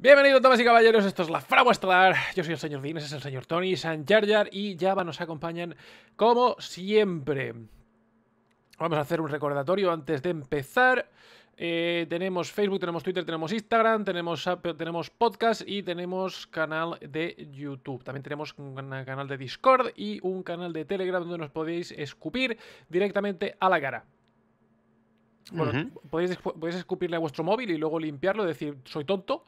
Bienvenidos damas y caballeros, esto es la Fragua Estelar, yo soy el señor Dines, es el señor Tony, San Jar y Java nos acompañan como siempre. Vamos a hacer un recordatorio antes de empezar. Eh, tenemos Facebook, tenemos Twitter, tenemos Instagram, tenemos, tenemos podcast y tenemos canal de YouTube. También tenemos un canal de Discord y un canal de Telegram donde nos podéis escupir directamente a la cara. Bueno, podéis, podéis escupirle a vuestro móvil y luego limpiarlo decir, soy tonto.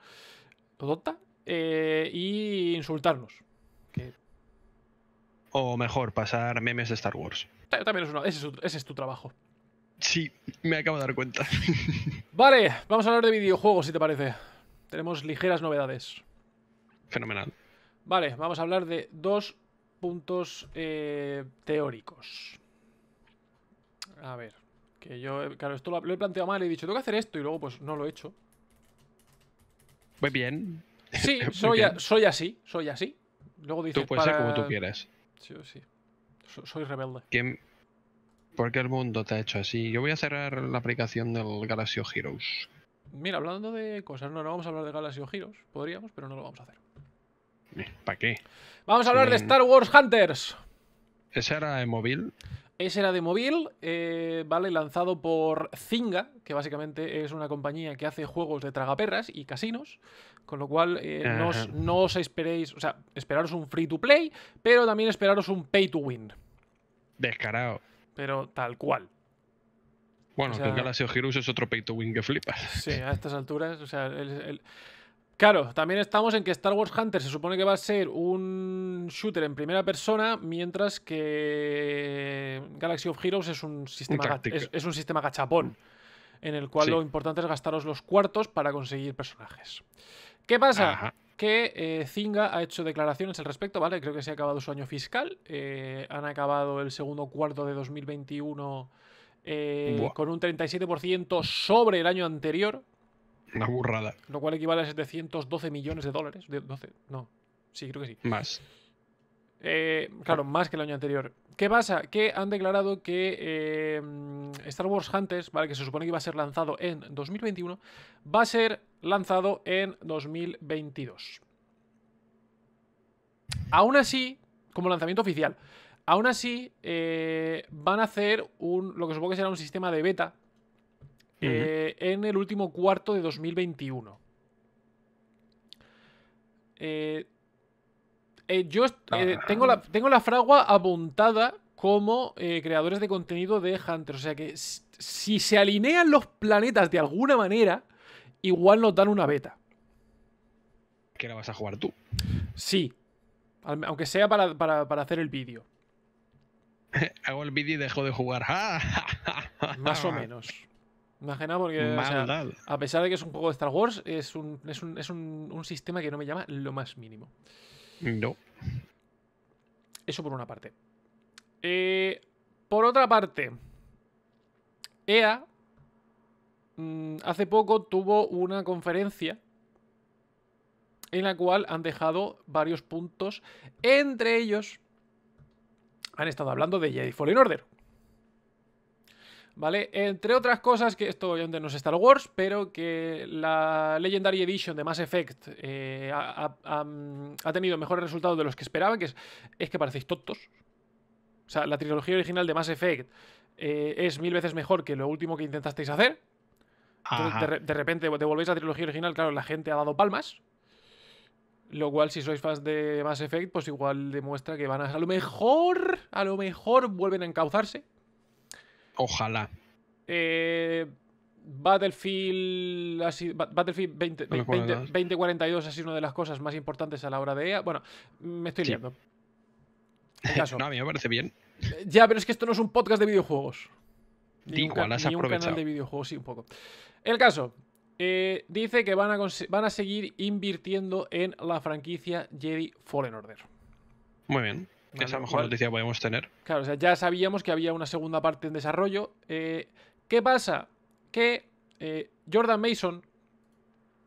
Eh, y insultarnos. O mejor, pasar memes de Star Wars. También es uno ese, es, tu trabajo. Sí, me acabo de dar cuenta. vale, vamos a hablar de videojuegos, si te parece. Tenemos ligeras novedades. Fenomenal. Vale, vamos a hablar de dos puntos eh, teóricos. A ver, que yo, claro, esto lo, lo he planteado mal, he dicho, tengo que hacer esto y luego pues no lo he hecho. Pues Muy bien. Sí, soy, así, soy así. Luego tú puedes ser como tú quieras. Sí, sí. soy rebelde. ¿Por qué el mundo te ha hecho así? Yo voy a cerrar la aplicación del Galaxy Heroes. Mira, hablando de cosas, no, no vamos a hablar de Galaxy Heroes. Podríamos, pero no lo vamos a hacer. Eh, ¿Para qué? Vamos a hablar de mm. Star Wars Hunters. ¿Ese era el móvil? Ese era de móvil, eh, ¿vale? Lanzado por Zinga, que básicamente es una compañía que hace juegos de tragaperras y casinos, con lo cual eh, no, os, esperéis, o sea, esperaros un free to play, pero también esperaros un pay to win. Descarado. Pero tal cual. Bueno, el sea, girus es otro pay to win que flipas. Sí, a estas alturas, o sea, el Claro, también estamos en que Star Wars Hunter se supone que va a ser un shooter en primera persona, mientras que Galaxy of Heroes es un sistema, es, un sistema gachapón, en el cual lo importante es gastaros los cuartos para conseguir personajes. ¿Qué pasa? Que eh, ha hecho declaraciones al respecto, ¿vale? Creo que se ha acabado su año fiscal, eh, han acabado el segundo cuarto de 2021 eh, con un 37% sobre el año anterior. Una burrada. Lo cual equivale a 712 millones de dólares. 12, no. Sí, creo que sí. Más. Eh, claro, más que el año anterior. ¿Qué pasa? Que han declarado que eh, Star Wars Hunters, ¿vale? que se supone que iba a ser lanzado en 2021, va a ser lanzado en 2022. Aún así, como lanzamiento oficial, aún así eh, van a hacer un, lo que supongo que será un sistema de beta, eh, en el último cuarto de 2021. Eh, eh, yo ah. tengo, la, tengo la fragua apuntada como creadores de contenido de Hunter. O sea que si se alinean los planetas de alguna manera, igual nos dan una beta. ¿Que la vas a jugar tú? Sí. Aunque sea para, para hacer el vídeo. Hago el vídeo y dejo de jugar. Más o menos. Imagina porque, a pesar de que es un juego de Star Wars, es, un, sistema que no me llama lo más mínimo. No. Eso por una parte. Eh, por otra parte, EA mm, hace poco tuvo una conferencia en la cual han dejado varios puntos. Entre ellos, han estado hablando de Jedi Fallen Order. ¿vale? Entre otras cosas, que esto ya no está Star Wars, pero que la Legendary Edition de Mass Effect eh, ha, tenido mejores resultados de los que esperaba, que es, que parecéis tontos. O sea, la trilogía original de Mass Effect eh, es mil veces mejor que lo último que intentasteis hacer. de, repente te volvéis a la trilogía original, claro, la gente ha dado palmas. Lo cual, si sois fans de Mass Effect, pues igual demuestra que van a. A lo mejor, a lo mejor vuelven a encauzarse. Ojalá. Eh, Battlefield, Battlefield 20, 2042 ha sido una de las cosas más importantes a la hora de EA. Bueno, me estoy liando. no, a mí me parece bien. Eh, ya, pero es que esto no es un podcast de videojuegos. Ni un canal de videojuegos, sí, un poco. El caso, eh, dice que van a, van a seguir invirtiendo en la franquicia Jedi Fallen Order. Muy bien. Esa mejor noticia podemos tener. Claro, o sea, ya sabíamos que había una segunda parte en desarrollo. Eh, ¿Qué pasa? Que eh, Jordan Mason,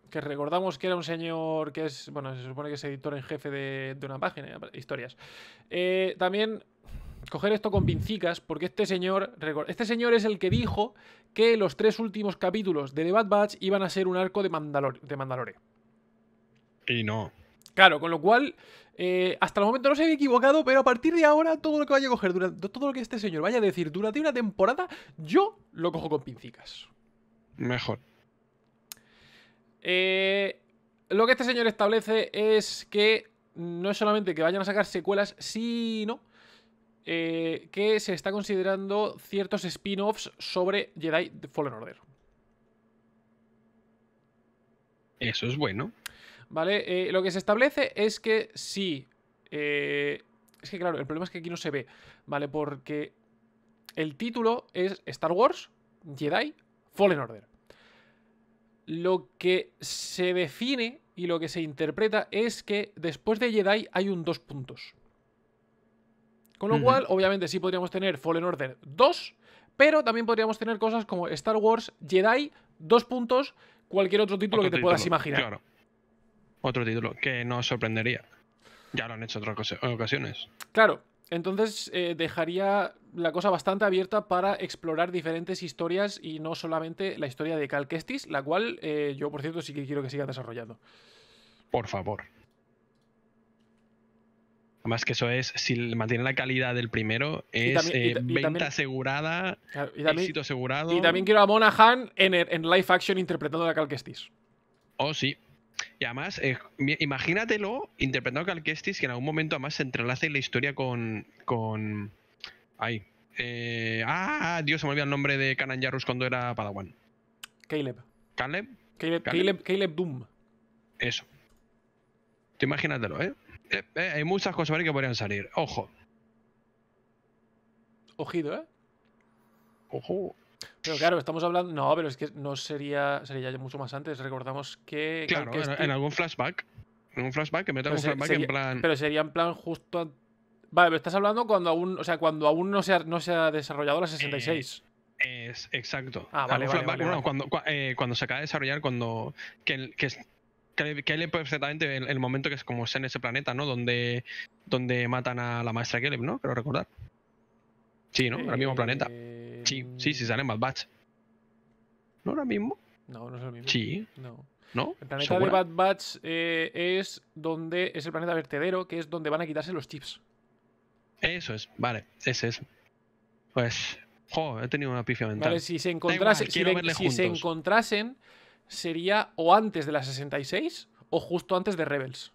que recordamos que era un señor que es, bueno, se supone que es editor en jefe de, una página, de historias. Eh, también coger esto con vincicas, porque este señor, este señor es el que dijo que los tres últimos capítulos de The Bad Batch iban a ser un arco de, Mandalor de Mandalore. Y no. Claro, con lo cual, eh, hasta el momento no se había equivocado, pero a partir de ahora todo lo que vaya a durante, todo lo que este señor vaya a decir durante una temporada, yo lo cojo con pincicas. Mejor. Eh, lo que este señor establece es que no es solamente que vayan a sacar secuelas, sino eh, que se está considerando ciertos spin-offs sobre Jedi Fallen Order. Eso es bueno. ¿vale? Eh, lo que se establece es que si... Eh, es que claro, el problema es que aquí no se ve, ¿vale? Porque el título es Star Wars Jedi Fallen Order. Lo que se define y lo que se interpreta es que después de Jedi hay un dos puntos. Con lo cual, obviamente sí podríamos tener Fallen Order 2, pero también podríamos tener cosas como Star Wars Jedi, dos puntos, cualquier otro título que te puedas imaginar otro título, que no sorprendería. Ya lo han hecho otras ocasiones. Claro, entonces eh, dejaría la cosa bastante abierta para explorar diferentes historias y no solamente la historia de Cal Kestis, la cual eh, yo, por cierto, sí que quiero que siga desarrollando. Por favor. Además que eso es, si mantiene la calidad del primero, es eh, venta asegurada, éxito asegurado. Y también quiero a Monahan en, en live action interpretando a Cal Kestis. Oh, sí, y además, eh, imagínatelo interpretando a Calquestis que en algún momento además se entrelace en la historia con. con. Ahí. Eh, ah, Dios, se me olvida el nombre de Canan Yarus cuando era Padawan. Caleb. Caleb. Caleb, Caleb, Doom. Eso. Te imagínatelo, ¿eh? ¿eh? Eh, Hay muchas cosas que podrían salir. Ojo. Ojido, ¿eh? Ojo. Pero claro, estamos hablando. No, pero es que no sería. Sería ya mucho más antes. Recordamos que. Claro, este en, algún flashback. En un flashback, que metan un flashback en plan. Pero sería en plan justo. Vale, pero estás hablando cuando aún. O sea, cuando aún no se ha, no se ha desarrollado la 66. Eh, es, exacto. Ah, vale, eh, cuando, se acaba de desarrollar, cuando. Que, que, que perfectamente el, momento que es como sea en ese planeta, ¿no? Donde, donde matan a la maestra Caleb, ¿no? Pero recordar. Sí, ¿no? En el mismo planeta. Eh, Sí, sí, sí salen Bad Batch ¿No ahora mismo? No, no es lo mismo. Sí. No. El planeta de Bad Batch eh, es donde es el planeta vertedero, que es donde van a quitarse los chips. Eso es, vale, ese es. Pues, jo, he tenido una pifia mental. Vale, si se, encontrase, si, se encontrasen, sería o antes de la 66 o justo antes de Rebels.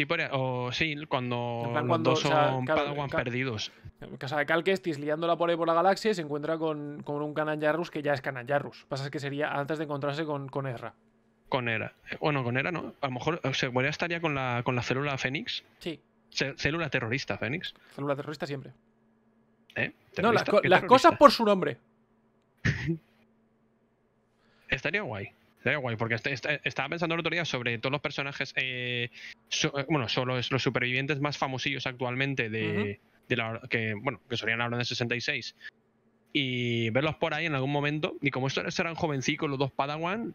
Sí, e-, o sí, cuando, dos son perdidos. O sea, Cal liándola por ahí por la galaxia se encuentra con, con un Kanan Yarrus que ya es Kanan Jarrus. Pasa que sería antes de encontrarse con, con Con Era. Eh, bueno, con Era no. A lo mejor Se estaría con la, con la célula Fénix. Sí. célula terrorista, Fénix. Célula terrorista siempre. ¿Eh? No, las cosas por su nombre. estaría guay porque este, este, estaba pensando el otro día sobre todos los personajes, eh, eh, bueno, solo los, supervivientes más famosillos actualmente de, que, bueno, que serían la hora 66. Y verlos por ahí en algún momento. Y como estos eran jovencicos, los dos Padawan.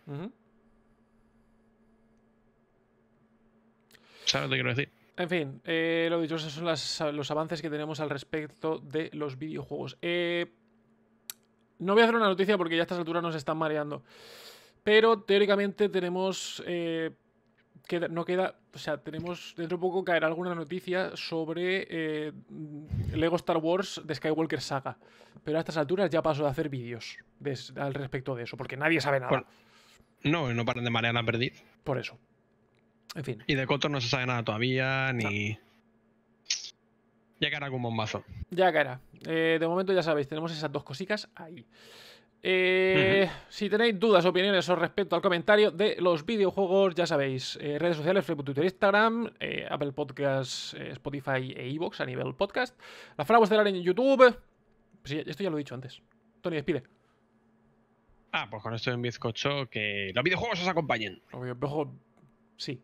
¿Sabes lo que quiero decir? En fin, eh, lo dicho, esos son los avances que tenemos al respecto de los videojuegos. no voy a hacer una noticia porque ya a estas alturas nos están mareando. Pero teóricamente tenemos. Eh, que no queda. O sea, tenemos. Dentro de poco caerá alguna noticia sobre eh, Lego Star Wars de Skywalker Saga. Pero a estas alturas ya paso de hacer vídeos al respecto de eso, porque nadie sabe nada. no, no paran de marear perdida. Por eso. En fin. Y de Cotor no se sabe nada todavía, ni. Ya caerá un bombazo. Ya caerá. Eh, de momento ya sabéis, tenemos esas dos cositas ahí. Eh, si tenéis dudas, opiniones o respecto al comentario de los videojuegos, ya sabéis, eh, redes sociales, Facebook, Twitter, Instagram, eh, Apple Podcasts, Spotify e Evox a nivel podcast. La fragua Estelar en YouTube. esto ya lo he dicho antes. Tony, despide. Ah, pues con esto en bizcocho, que los videojuegos os acompañen. Los videojuegos, sí.